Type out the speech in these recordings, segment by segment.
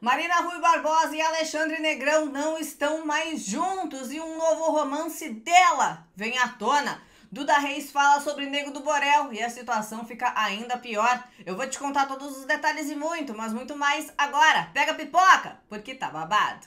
Marina Rui Barbosa e Alexandre Negrão não estão mais juntos e um novo romance dela vem à tona. Duda Reis fala sobre Nego do Borel e a situação fica ainda pior. Eu vou te contar todos os detalhes e muito, mas muito mais agora. Pega a pipoca, porque tá babado.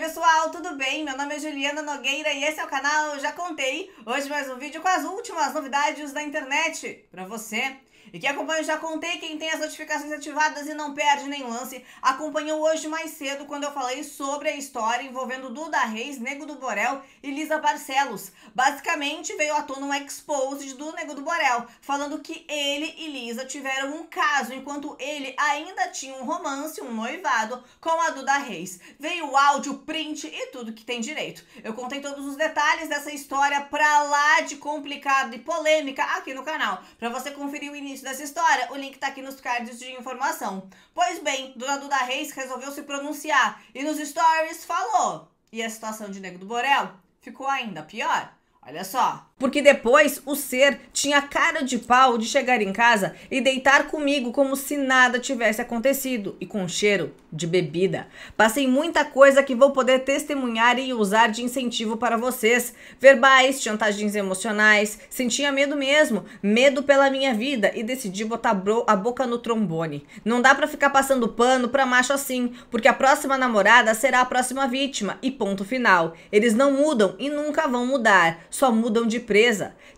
Oi pessoal, tudo bem? Meu nome é Juliana Nogueira e esse é o canal Já Contei. Hoje mais um vídeo com as últimas novidades da internet para você. E quem acompanha, já contei, quem tem as notificações ativadas e não perde nem lance, acompanhou hoje mais cedo quando eu falei sobre a história envolvendo Duda Reis, Nego do Borel e Lisa Barcelos. Basicamente, veio à tona um exposed do Nego do Borel, falando que ele e Lisa tiveram um caso, enquanto ele ainda tinha um romance, um noivado, com a Duda Reis. Veio o áudio, print e tudo que tem direito. Eu contei todos os detalhes dessa história pra lá de complicada e polêmica aqui no canal, pra você conferir o início início dessa história, o link está aqui nos cards de informação. Pois bem, Dona Duda Reis resolveu se pronunciar e nos stories falou. E a situação de Nego do Borel ficou ainda pior. Olha só, porque depois o ser tinha cara de pau de chegar em casa e deitar comigo como se nada tivesse acontecido e com cheiro de bebida. Passei muita coisa que vou poder testemunhar e usar de incentivo para vocês: verbais, chantagens emocionais. Sentia medo mesmo, medo pela minha vida e decidi botar a boca no trombone. Não dá para ficar passando pano para macho assim, porque a próxima namorada será a próxima vítima e ponto final. Eles não mudam e nunca vão mudar, só mudam de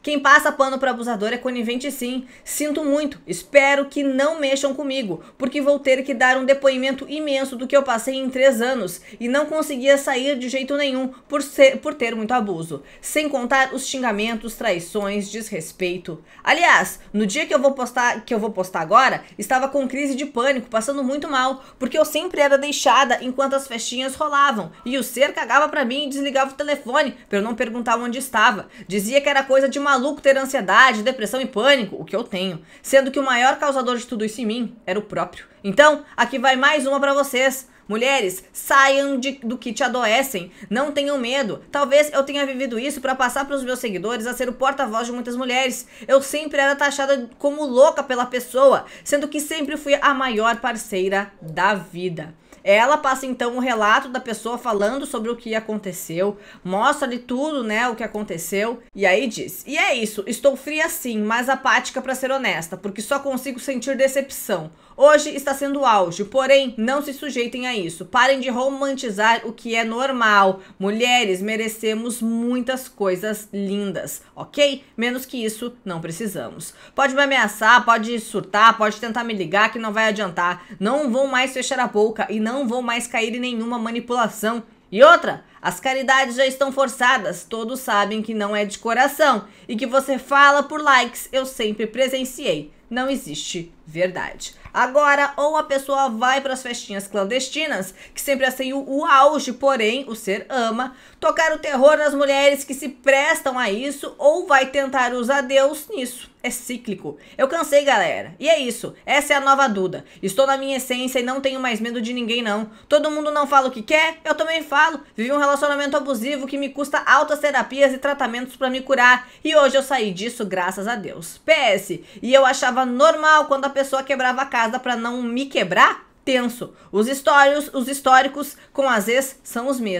quem passa pano para abusador é conivente sim. Sinto muito, espero que não mexam comigo, porque vou ter que dar um depoimento imenso do que eu passei em três anos e não conseguia sair de jeito nenhum por, ser, por ter muito abuso. Sem contar os xingamentos, traições, desrespeito. Aliás, no dia que eu vou postar, que eu vou postar agora, estava com crise de pânico, passando muito mal, porque eu sempre era deixada enquanto as festinhas rolavam e o ser cagava para mim e desligava o telefone para eu não perguntar onde estava. Dizia Dizia que era coisa de maluco ter ansiedade, depressão e pânico, o que eu tenho, sendo que o maior causador de tudo isso em mim era o próprio. Então, aqui vai mais uma para vocês. Mulheres, saiam de, do que te adoecem. Não tenham medo. Talvez eu tenha vivido isso para passar para os meus seguidores a ser o porta-voz de muitas mulheres. Eu sempre era taxada como louca pela pessoa, sendo que sempre fui a maior parceira da vida. Ela passa então o um relato da pessoa falando sobre o que aconteceu, mostra-lhe tudo, né, o que aconteceu, e aí diz: "E é isso, estou fria sim, mas apática para ser honesta, porque só consigo sentir decepção." Hoje está sendo auge, porém, não se sujeitem a isso. Parem de romantizar o que é normal. Mulheres, merecemos muitas coisas lindas, ok? Menos que isso, não precisamos. Pode me ameaçar, pode surtar, pode tentar me ligar, que não vai adiantar. Não vou mais fechar a boca e não vou mais cair em nenhuma manipulação. E outra, as caridades já estão forçadas, todos sabem que não é de coração e que você fala por likes, eu sempre presenciei. Não existe Verdade. Agora, ou a pessoa vai para as festinhas clandestinas, que sempre é assim o, o auge, porém o ser ama, tocar o terror nas mulheres que se prestam a isso, ou vai tentar usar Deus nisso. É cíclico. Eu cansei, galera. E é isso. Essa é a nova Duda. Estou na minha essência e não tenho mais medo de ninguém, não. Todo mundo não fala o que quer, eu também falo. Vivi um relacionamento abusivo que me custa altas terapias e tratamentos para me curar. E hoje eu saí disso, graças a Deus. PS, e eu achava normal quando a pessoa pessoa quebrava a casa para não me quebrar? Tenso. Os históricos, os históricos com as ex são os mesmos.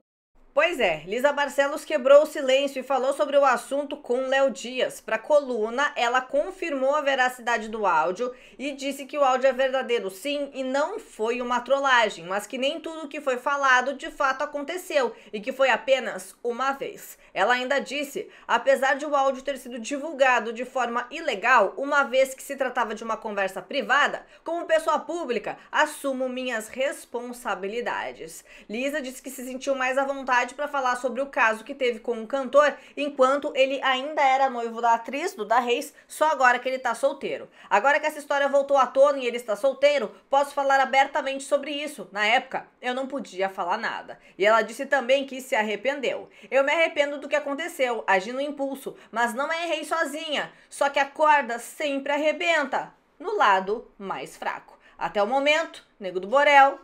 Pois é, Lisa Barcelos quebrou o silêncio e falou sobre o assunto com Léo Dias. Para coluna, ela confirmou a veracidade do áudio e disse que o áudio é verdadeiro sim e não foi uma trollagem, mas que nem tudo o que foi falado de fato aconteceu e que foi apenas uma vez. Ela ainda disse: apesar de o áudio ter sido divulgado de forma ilegal, uma vez que se tratava de uma conversa privada, como pessoa pública, assumo minhas responsabilidades. Lisa disse que se sentiu mais à vontade para falar sobre o caso que teve com o cantor enquanto ele ainda era noivo da atriz, do da Reis, só agora que ele tá solteiro. Agora que essa história voltou à tona e ele está solteiro, posso falar abertamente sobre isso. Na época, eu não podia falar nada. E ela disse também que se arrependeu. Eu me arrependo do que aconteceu, agi no impulso, mas não errei sozinha. Só que a corda sempre arrebenta no lado mais fraco. Até o momento, Nego do Borel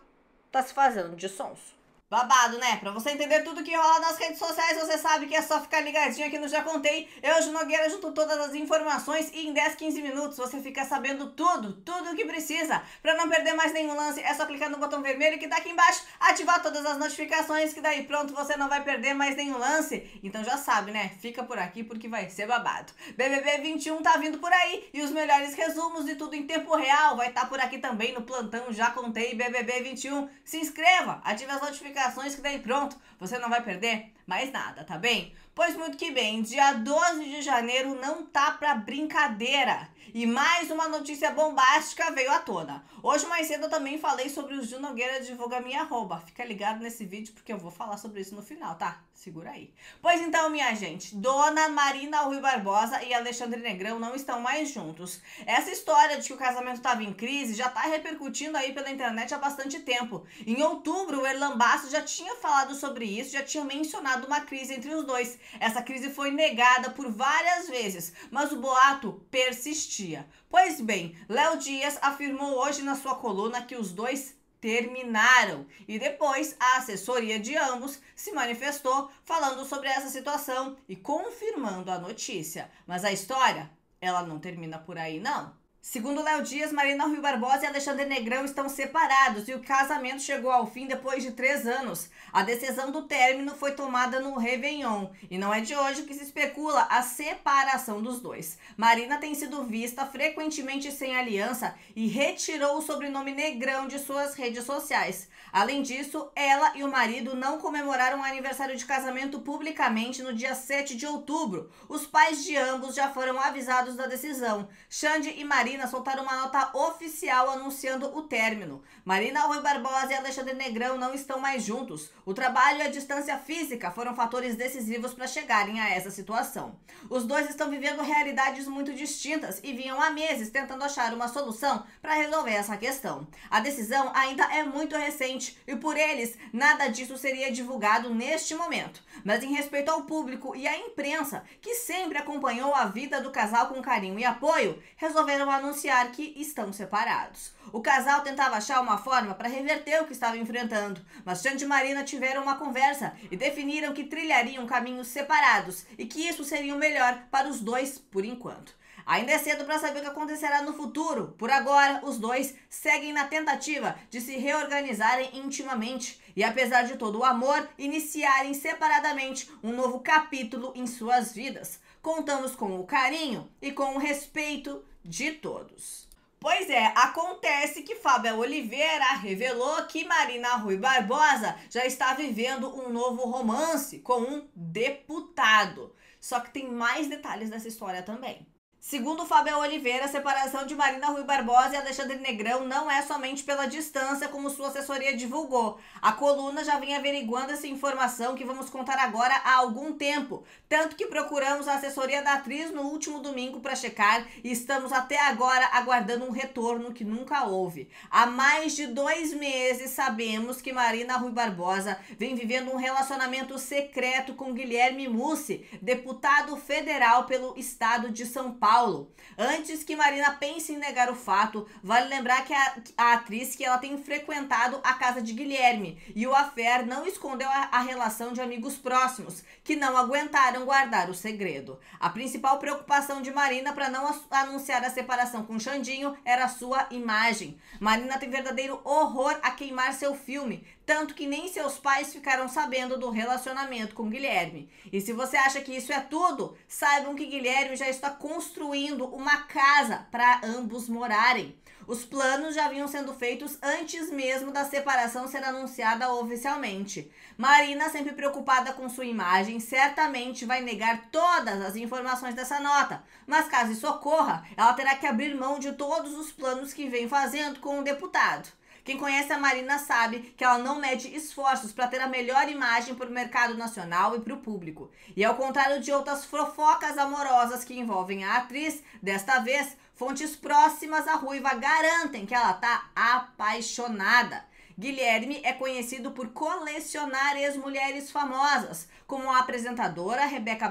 tá se fazendo de sonso. Babado, né? Pra você entender tudo que rola nas redes sociais, você sabe que é só ficar ligadinho aqui no Já Contei. Eu, Ju Nogueira, junto todas as informações e em 10, 15 minutos você fica sabendo tudo, tudo o que precisa. Pra não perder mais nenhum lance, é só clicar no botão vermelho que tá aqui embaixo, ativar todas as notificações, que daí pronto, você não vai perder mais nenhum lance. Então já sabe, né? Fica por aqui porque vai ser babado. BBB 21 tá vindo por aí e os melhores resumos de tudo em tempo real vai estar tá por aqui também no plantão Já Contei BBB 21. Se inscreva, ative as notificações explicações que dei pronto você não vai perder mais nada, tá bem? Pois muito que bem, dia 12 de janeiro não tá pra brincadeira. E mais uma notícia bombástica veio à tona. Hoje mais cedo eu também falei sobre o Gil Nogueira divulga minha arroba. Fica ligado nesse vídeo porque eu vou falar sobre isso no final, tá? Segura aí. Pois então, minha gente, Dona Marina Rui Barbosa e Alexandre Negrão não estão mais juntos. Essa história de que o casamento estava em crise já tá repercutindo aí pela internet há bastante tempo. Em outubro, o Erlan Basso já tinha falado sobre sobre isso, já tinha mencionado uma crise entre os dois. Essa crise foi negada por várias vezes, mas o boato persistia. Pois bem, Léo Dias afirmou hoje na sua coluna que os dois terminaram. E depois a assessoria de ambos se manifestou falando sobre essa situação e confirmando a notícia. Mas a história, ela não termina por aí, não. Segundo Léo Dias, Marina Rui Barbosa e Alexandre Negrão estão separados e o casamento chegou ao fim depois de três anos. A decisão do término foi tomada no Réveillon e não é de hoje que se especula a separação dos dois. Marina tem sido vista frequentemente sem aliança e retirou o sobrenome Negrão de suas redes sociais. Além disso, ela e o marido não comemoraram o aniversário de casamento publicamente no dia 7 de outubro. Os pais de ambos já foram avisados da decisão. Xande e Marina Marina soltaram uma nota oficial anunciando o término. Marina Rui Barbosa e Alexandre Negrão não estão mais juntos. O trabalho e a distância física foram fatores decisivos para chegarem a essa situação. Os dois estão vivendo realidades muito distintas e vinham há meses tentando achar uma solução para resolver essa questão. A decisão ainda é muito recente e por eles nada disso seria divulgado neste momento. Mas em respeito ao público e à imprensa, que sempre acompanhou a vida do casal com carinho e apoio, resolveram anunciar anunciar que estão separados. O casal tentava achar uma forma para reverter o que estava enfrentando, mas Xande e Marina tiveram uma conversa e definiram que trilhariam caminhos separados e que isso seria o melhor para os dois por enquanto. Ainda é cedo para saber o que acontecerá no futuro. Por agora, os dois seguem na tentativa de se reorganizarem intimamente e, apesar de todo o amor, iniciarem separadamente um novo capítulo em suas vidas. Contamos com o carinho e com o respeito de todos. Pois é, acontece que Fábio Oliveira revelou que Marina Rui Barbosa já está vivendo um novo romance com um deputado. Só que tem mais detalhes dessa história também. Segundo Fábio Oliveira, a separação de Marina Rui Barbosa e Alexandre Negrão não é somente pela distância, como sua assessoria divulgou. A coluna já vem averiguando essa informação que vamos contar agora há algum tempo. Tanto que procuramos a assessoria da atriz no último domingo para checar e estamos até agora aguardando um retorno que nunca houve. Há mais de dois meses sabemos que Marina Rui Barbosa vem vivendo um relacionamento secreto com Guilherme Mussi, deputado federal pelo estado de São Paulo Paulo. Antes que Marina pense em negar o fato, vale lembrar que a, a atriz que ela tem frequentado a casa de Guilherme e o Affair não escondeu a, a relação de amigos próximos, que não aguentaram guardar o segredo. A principal preocupação de Marina para não anunciar a separação com Xandinho era sua imagem. Marina tem verdadeiro horror a queimar seu filme, tanto que nem seus pais ficaram sabendo do relacionamento com Guilherme. E se você acha que isso é tudo, saibam que Guilherme já está construindo uma casa para ambos morarem. Os planos já vinham sendo feitos antes mesmo da separação ser anunciada oficialmente. Marina, sempre preocupada com sua imagem, certamente vai negar todas as informações dessa nota, mas caso isso ocorra, ela terá que abrir mão de todos os planos que vem fazendo com o deputado. Quem conhece a Marina sabe que ela não mede esforços para ter a melhor imagem para o mercado nacional e para o público. E ao contrário de outras fofocas amorosas que envolvem a atriz, desta vez, fontes próximas à ruiva garantem que ela tá apaixonada. Guilherme é conhecido por colecionar ex-mulheres famosas, como a apresentadora Rebeca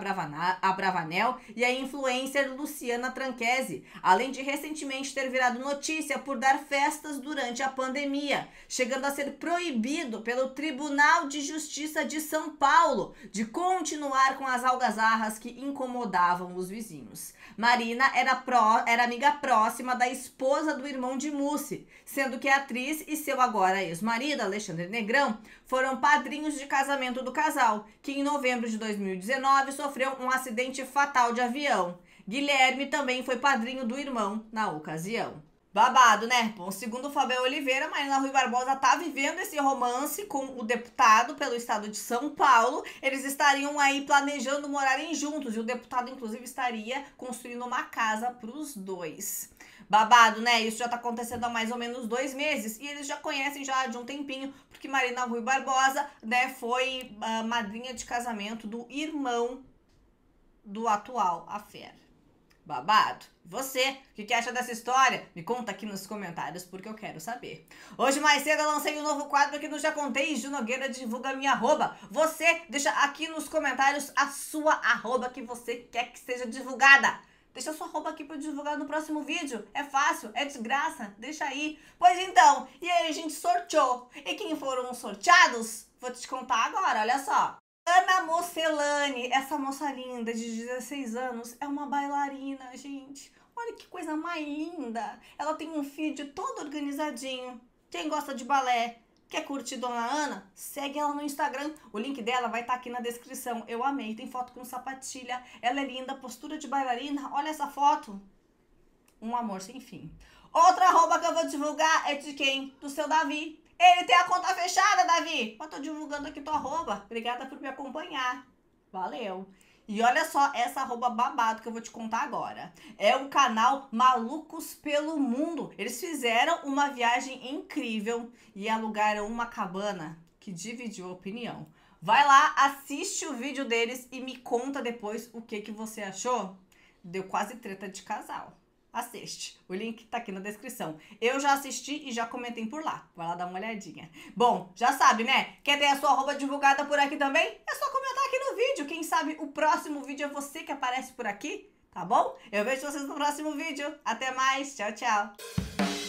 Abravanel e a influencer Luciana Tranquese, além de recentemente ter virado notícia por dar festas durante a pandemia, chegando a ser proibido pelo Tribunal de Justiça de São Paulo de continuar com as algazarras que incomodavam os vizinhos. Marina era, pró, era amiga próxima da esposa do irmão de Mussi, sendo que a é atriz e seu agora ex ex-marido, Alexandre Negrão, foram padrinhos de casamento do casal, que em novembro de 2019 sofreu um acidente fatal de avião. Guilherme também foi padrinho do irmão na ocasião. Babado, né? Bom, segundo o Fabio Oliveira, Marina Rui Barbosa tá vivendo esse romance com o deputado pelo estado de São Paulo. Eles estariam aí planejando morarem juntos e o deputado, inclusive, estaria construindo uma casa para os dois. Babado, né? Isso já tá acontecendo há mais ou menos dois meses e eles já conhecem já de um tempinho, porque Marina Rui Barbosa, né, foi ah, madrinha de casamento do irmão do atual, afé Babado. Você, o que, que, acha dessa história? Me conta aqui nos comentários porque eu quero saber. Hoje mais cedo eu lancei um novo quadro que não Já Contei. Ju Nogueira divulga minha arroba. Você deixa aqui nos comentários a sua arroba que você quer que seja divulgada. Deixa sua roupa aqui para divulgar no próximo vídeo. É fácil, é desgraça, deixa aí. Pois então, e aí a gente sorteou. E quem foram os sorteados? Vou te contar agora, olha só. Ana Mocelane, essa moça linda de 16 anos, é uma bailarina, gente. Olha que coisa mais linda. Ela tem um feed todo organizadinho. Quem gosta de balé, Quer curtir Dona Ana? Segue ela no Instagram. O link dela vai estar tá aqui na descrição. Eu amei. Tem foto com sapatilha. Ela é linda. Postura de bailarina. Olha essa foto. Um amor sem fim. Outra arroba que eu vou divulgar é de quem? Do seu Davi. Ele tem a conta fechada, Davi. Mas tô divulgando aqui tua arroba. Obrigada por me acompanhar. Valeu. E olha só essa arroba babado que eu vou te contar agora. É o canal Malucos pelo Mundo. Eles fizeram uma viagem incrível e alugaram uma cabana que dividiu a opinião. Vai lá, assiste o vídeo deles e me conta depois o que, que você achou. Deu quase treta de casal assiste. O link tá aqui na descrição. Eu já assisti e já comentei por lá. Vai lá dar uma olhadinha. Bom, já sabe, né? Quer ter a sua arroba divulgada por aqui também? É só comentar aqui no vídeo. Quem sabe o próximo vídeo é você que aparece por aqui, tá bom? Eu vejo vocês no próximo vídeo. Até mais. Tchau, tchau.